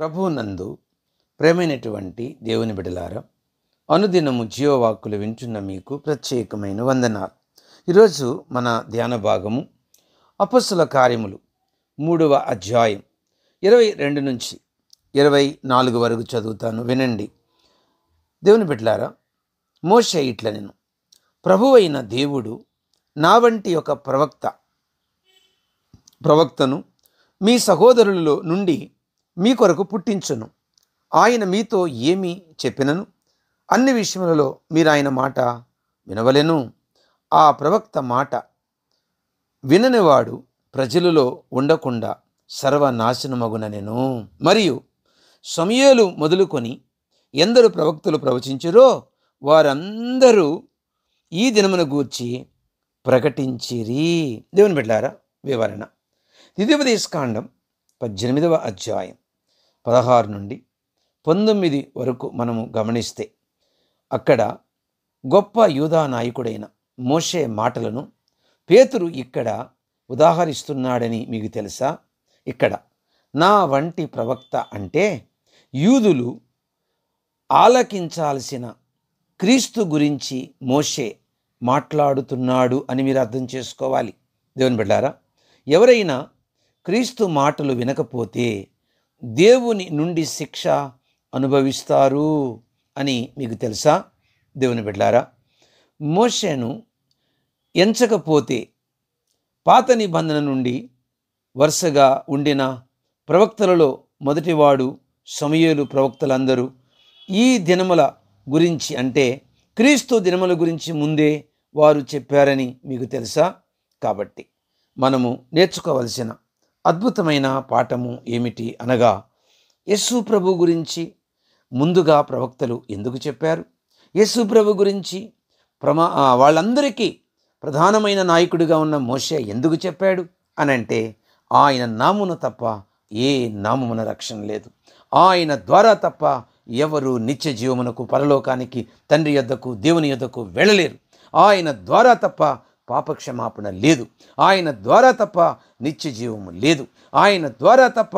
ప్రభువునందు ప్రేమైనటువంటి దేవుని బిడలారా అనుదినము జీవవాక్కులు వింటున్న మీకు ప్రత్యేకమైన వందనాలు ఈరోజు మన ధ్యాన భాగము అపస్సుల కార్యములు మూడవ అధ్యాయం ఇరవై రెండు నుంచి ఇరవై నాలుగు వరకు చదువుతాను వినండి దేవుని బిడ్లారా మోస ఇట్ల నేను ప్రభువైన దేవుడు నా వంటి ఒక ప్రవక్త ప్రవక్తను మీ సహోదరులలో నుండి మీ కొరకు పుట్టించును ఆయన మీతో ఏమి చెప్పినను అన్ని విషయములలో మీరు ఆయన మాట వినవలెను ఆ ప్రవక్త మాట విననివాడు ప్రజలలో ఉండకుండా సర్వనాశనమగుననెను మరియు సమయాలు మొదలుకొని ఎందరు ప్రవక్తలు ప్రవచించరో వారందరూ ఈ దినమును గూర్చి ప్రకటించిరి దేవుని బిడ్డారా వివరణ ద్వితీయోపదేశకాండం పద్దెనిమిదవ అధ్యాయం పదహారు నుండి పంతొమ్మిది వరకు మనము గమనిస్తే అక్కడ గొప్ప యూదా నాయకుడైన మోషే మాటలను పేతురు ఇక్కడ ఉదాహరిస్తున్నాడని మీకు తెలుసా ఇక్కడ నా వంటి ప్రవక్త అంటే యూదులు ఆలకించాల్సిన క్రీస్తు గురించి మోషే మాట్లాడుతున్నాడు అని మీరు అర్థం చేసుకోవాలి దేవుని బిడ్డారా ఎవరైనా క్రీస్తు మాటలు వినకపోతే దేవుని నుండి శిక్ష అనుభవిస్తారు అని మీకు తెలుసా దేవుని బిడ్డారా మోషేను ఎంచకపోతే పాత నిబంధన నుండి వరుసగా ఉండిన ప్రవక్తలలో మొదటివాడు సమయలు ప్రవక్తలందరూ ఈ దినముల గురించి అంటే క్రీస్తు దినముల గురించి ముందే వారు చెప్పారని మీకు తెలుసా కాబట్టి మనము నేర్చుకోవలసిన అద్భుతమైన పాఠము ఏమిటి అనగా యస్సు ప్రభు గురించి ముందుగా ప్రవక్తలు ఎందుకు చెప్పారు యస్సు ప్రభు గురించి ప్రమా వాళ్ళందరికీ ప్రధానమైన నాయకుడిగా ఉన్న మోషే ఎందుకు చెప్పాడు అని అంటే ఆయన నామున తప్ప ఏ నామమున రక్షణ లేదు ఆయన ద్వారా తప్ప ఎవరు నిత్య జీవమునకు పరలోకానికి తండ్రి యొద్దకు దేవుని యొద్దకు వెళ్ళలేరు ఆయన ద్వారా తప్ప పాపక్షమాపణ లేదు ఆయన ద్వారా తప్ప నిత్య జీవము లేదు ఆయన ద్వారా తప్ప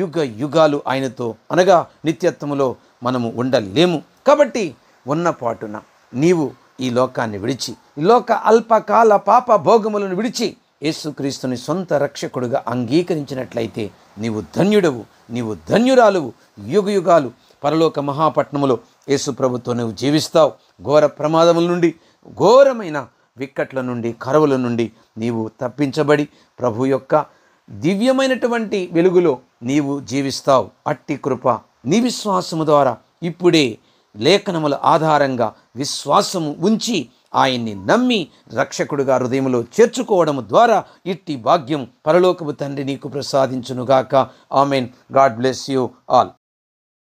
యుగ యుగాలు ఆయనతో అనగా నిత్యత్వములో మనము ఉండలేము కాబట్టి ఉన్నపాటున నీవు ఈ లోకాన్ని విడిచి ఈ లోక అల్పకాల పాప భోగములను విడిచి యేసుక్రీస్తుని సొంత రక్షకుడుగా అంగీకరించినట్లయితే నీవు ధన్యుడవు నీవు ధన్యురాలువు యుగయుగాలు పరలోక మహాపట్నములో యేసు ప్రభుత్వం నువ్వు జీవిస్తావు ఘోర ప్రమాదముల నుండి ఘోరమైన విక్కట్ల నుండి కరువుల నుండి నీవు తప్పించబడి ప్రభు యొక్క దివ్యమైనటువంటి వెలుగులో నీవు జీవిస్తావు అట్టి కృప నీ విశ్వాసము ద్వారా ఇప్పుడే లేఖనముల ఆధారంగా విశ్వాసము ఉంచి ఆయన్ని నమ్మి రక్షకుడుగా హృదయంలో చేర్చుకోవడం ద్వారా ఇట్టి భాగ్యం పరలోకపు తండ్రి నీకు ప్రసాదించునుగాక amen God bless you all